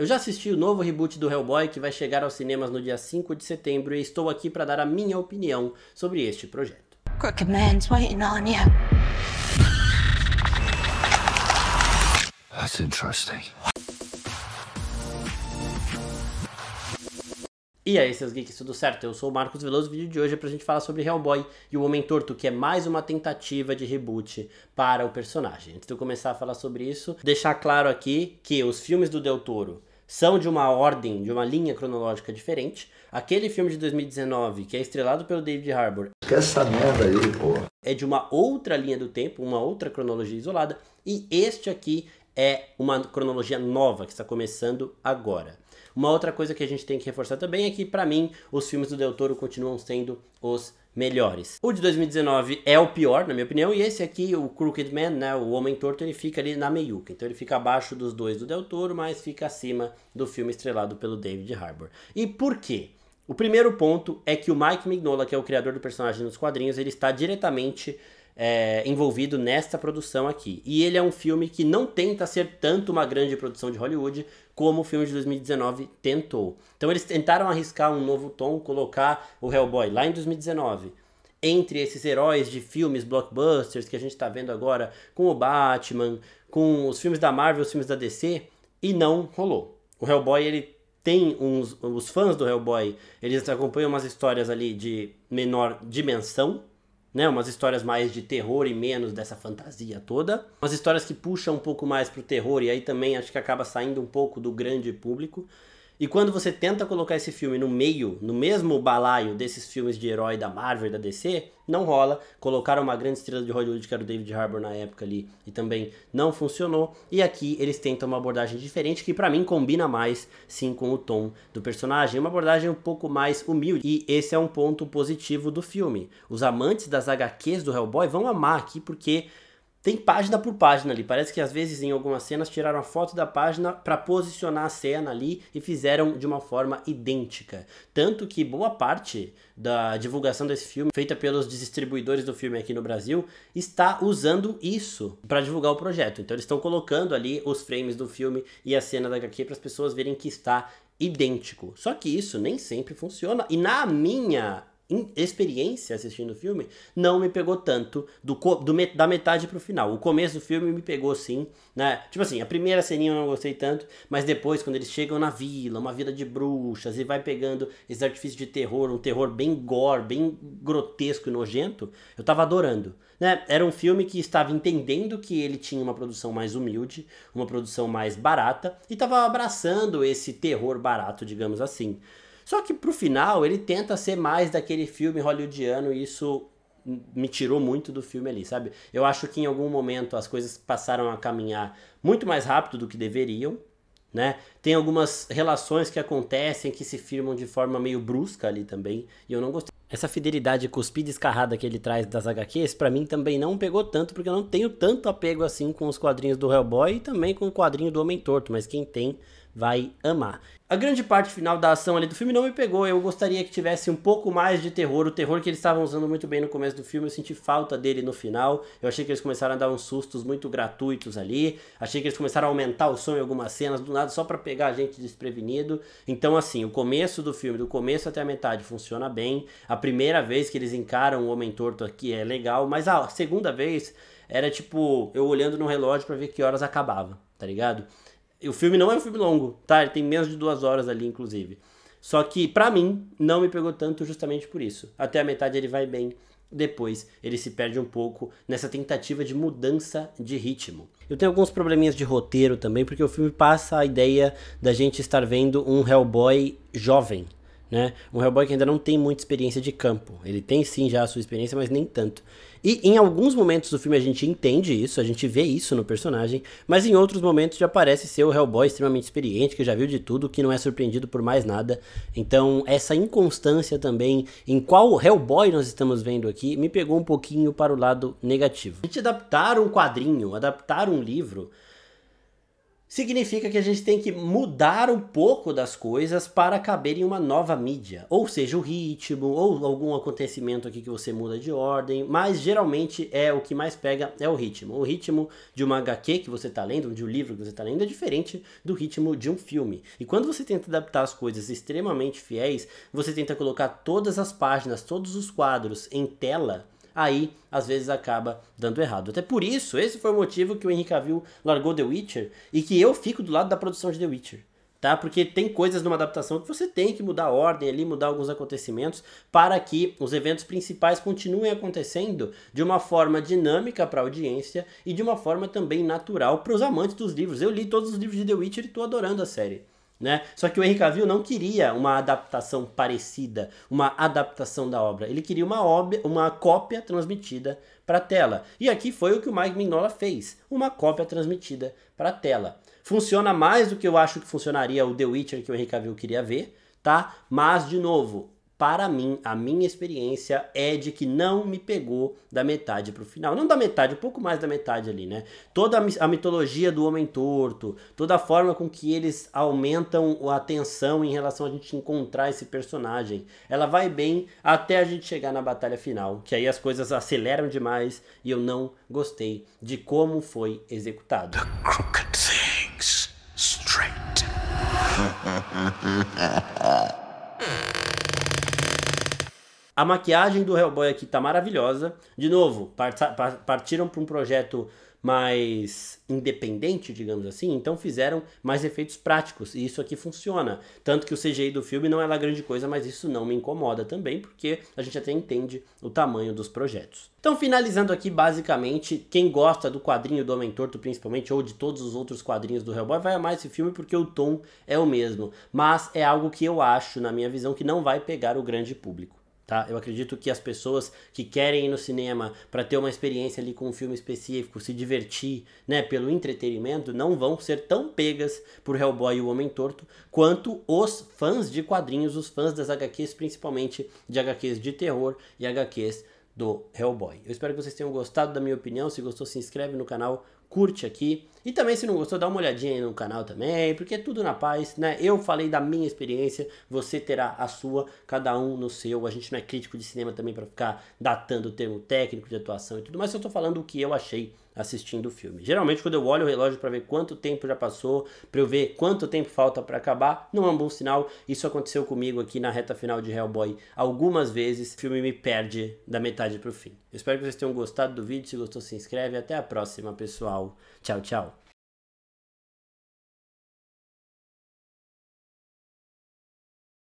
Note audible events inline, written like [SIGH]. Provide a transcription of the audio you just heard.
Eu já assisti o novo reboot do Hellboy que vai chegar aos cinemas no dia 5 de setembro e estou aqui para dar a minha opinião sobre este projeto. Crooked waiting on That's interesting. E aí, seus geeks, tudo certo? Eu sou o Marcos Veloso e o vídeo de hoje é pra gente falar sobre Hellboy e o Homem Torto, que é mais uma tentativa de reboot para o personagem. Antes de eu começar a falar sobre isso, deixar claro aqui que os filmes do Del Toro são de uma ordem, de uma linha cronológica diferente. Aquele filme de 2019, que é estrelado pelo David Harbour. Que essa merda aí, pô, É de uma outra linha do tempo, uma outra cronologia isolada. E este aqui é uma cronologia nova que está começando agora. Uma outra coisa que a gente tem que reforçar também é que, para mim, os filmes do Del Toro continuam sendo os melhores. O de 2019 é o pior, na minha opinião, e esse aqui, o Crooked Man, né, o Homem Torto, ele fica ali na meiuca. Então ele fica abaixo dos dois do Del Toro, mas fica acima do filme estrelado pelo David Harbour. E por quê? O primeiro ponto é que o Mike Mignola, que é o criador do personagem nos quadrinhos, ele está diretamente é, envolvido nesta produção aqui. E ele é um filme que não tenta ser tanto uma grande produção de Hollywood como o filme de 2019 tentou. Então eles tentaram arriscar um novo tom, colocar o Hellboy lá em 2019 entre esses heróis de filmes blockbusters que a gente está vendo agora com o Batman, com os filmes da Marvel, os filmes da DC, e não rolou. O Hellboy, ele tem uns. Os fãs do Hellboy, eles acompanham umas histórias ali de menor dimensão, né? Umas histórias mais de terror e menos dessa fantasia toda. Umas histórias que puxam um pouco mais pro terror e aí também acho que acaba saindo um pouco do grande público. E quando você tenta colocar esse filme no meio, no mesmo balaio desses filmes de herói da Marvel e da DC, não rola. Colocaram uma grande estrela de Hollywood, que era o David Harbour na época ali, e também não funcionou. E aqui eles tentam uma abordagem diferente, que para mim combina mais, sim, com o tom do personagem. Uma abordagem um pouco mais humilde. E esse é um ponto positivo do filme. Os amantes das HQs do Hellboy vão amar aqui, porque tem página por página ali. Parece que às vezes em algumas cenas tiraram a foto da página para posicionar a cena ali e fizeram de uma forma idêntica. Tanto que boa parte da divulgação desse filme, feita pelos distribuidores do filme aqui no Brasil, está usando isso para divulgar o projeto. Então eles estão colocando ali os frames do filme e a cena da HQ para as pessoas verem que está idêntico. Só que isso nem sempre funciona. E na minha experiência assistindo o filme não me pegou tanto do, do da metade pro final. O começo do filme me pegou sim, né? Tipo assim, a primeira ceninha eu não gostei tanto, mas depois quando eles chegam na vila, uma vila de bruxas e vai pegando esse artifício de terror, um terror bem gore, bem grotesco e nojento, eu tava adorando. Né? Era um filme que estava entendendo que ele tinha uma produção mais humilde, uma produção mais barata e estava abraçando esse terror barato, digamos assim. Só que pro final ele tenta ser mais daquele filme hollywoodiano e isso me tirou muito do filme ali, sabe? Eu acho que em algum momento as coisas passaram a caminhar muito mais rápido do que deveriam, né? Tem algumas relações que acontecem que se firmam de forma meio brusca ali também, e eu não gostei. Essa fidelidade cuspida escarrada que ele traz das HQs, para mim também não pegou tanto, porque eu não tenho tanto apego assim com os quadrinhos do Hellboy e também com o quadrinho do Homem Torto, mas quem tem vai amar. A grande parte final da ação ali do filme não me pegou, eu gostaria que tivesse um pouco mais de terror, o terror que eles estavam usando muito bem no começo do filme, eu senti falta dele no final, eu achei que eles começaram a dar uns sustos muito gratuitos ali, achei que eles começaram a aumentar o som em algumas cenas, do nada só para pegar a gente desprevenido, então assim, o começo do filme, do começo até a metade funciona bem, a primeira vez que eles encaram o Homem Torto aqui é legal, mas a segunda vez era tipo eu olhando no relógio para ver que horas acabava, tá ligado? O filme não é um filme longo, tá? Ele tem menos de duas horas ali, inclusive. Só que, para mim, não me pegou tanto justamente por isso. Até a metade ele vai bem, depois ele se perde um pouco nessa tentativa de mudança de ritmo. Eu tenho alguns probleminhas de roteiro também, porque o filme passa a ideia da gente estar vendo um Hellboy jovem, né? Um Hellboy que ainda não tem muita experiência de campo. Ele tem sim já a sua experiência, mas nem tanto. E em alguns momentos do filme a gente entende isso, a gente vê isso no personagem, mas em outros momentos já parece ser o Hellboy extremamente experiente, que já viu de tudo, que não é surpreendido por mais nada. Então, essa inconstância também em qual Hellboy nós estamos vendo aqui me pegou um pouquinho para o lado negativo. A gente adaptar um quadrinho, adaptar um livro significa que a gente tem que mudar um pouco das coisas para caber em uma nova mídia. Ou seja, o ritmo, ou algum acontecimento aqui que você muda de ordem, mas geralmente é o que mais pega é o ritmo. O ritmo de uma HQ que você está lendo, de um livro que você está lendo, é diferente do ritmo de um filme. E quando você tenta adaptar as coisas extremamente fiéis, você tenta colocar todas as páginas, todos os quadros em tela aí às vezes acaba dando errado. Até por isso, esse foi o motivo que o Henrique Cavill largou The Witcher e que eu fico do lado da produção de The Witcher tá? Porque tem coisas numa adaptação que você tem que mudar a ordem ali, mudar alguns acontecimentos para que os eventos principais continuem acontecendo de uma forma dinâmica para a audiência e de uma forma também natural para os amantes dos livros. Eu li todos os livros de The Witcher e estou adorando a série. Né? Só que o Henry Cavill não queria uma adaptação parecida, uma adaptação da obra. Ele queria uma, obra, uma cópia transmitida para a tela. E aqui foi o que o Mike Mignola fez, uma cópia transmitida para a tela. Funciona mais do que eu acho que funcionaria o The Witcher que o Henry Cavill queria ver, tá? Mas de novo, para mim, a minha experiência é de que não me pegou da metade para o final. Não da metade, um pouco mais da metade ali, né? Toda a mitologia do Homem Torto, toda a forma com que eles aumentam a atenção em relação a gente encontrar esse personagem, ela vai bem até a gente chegar na batalha final, que aí as coisas aceleram demais e eu não gostei de como foi executado. The crooked [LAUGHS] A maquiagem do Hellboy aqui tá maravilhosa. De novo, partiram para um projeto mais independente, digamos assim, então fizeram mais efeitos práticos e isso aqui funciona. Tanto que o CGI do filme não é lá grande coisa, mas isso não me incomoda também, porque a gente até entende o tamanho dos projetos. Então, finalizando aqui, basicamente, quem gosta do quadrinho do Homem Torto, principalmente, ou de todos os outros quadrinhos do Hellboy, vai amar esse filme porque o tom é o mesmo, mas é algo que eu acho, na minha visão, que não vai pegar o grande público. Tá? Eu acredito que as pessoas que querem ir no cinema para ter uma experiência ali com um filme específico, se divertir, né, pelo entretenimento, não vão ser tão pegas por Hellboy e o Homem Torto quanto os fãs de quadrinhos, os fãs das HQs, principalmente de HQs de terror e HQs do Hellboy. Eu espero que vocês tenham gostado da minha opinião. Se gostou, se inscreve no canal, curte aqui e também, se não gostou, dá uma olhadinha aí no canal também, porque é tudo na paz, né? Eu falei da minha experiência, você terá a sua, cada um no seu. A gente não é crítico de cinema também para ficar datando o termo técnico de atuação e tudo mas eu tô falando o que eu achei assistindo o filme. Geralmente, quando eu olho o relógio para ver quanto tempo já passou, para eu ver quanto tempo falta para acabar, não é um bom sinal. Isso aconteceu comigo aqui na reta final de Hellboy algumas vezes. O filme me perde da metade pro fim. Eu espero que vocês tenham gostado do vídeo. Se gostou, se inscreve. Até a próxima, pessoal. Tchau, tchau.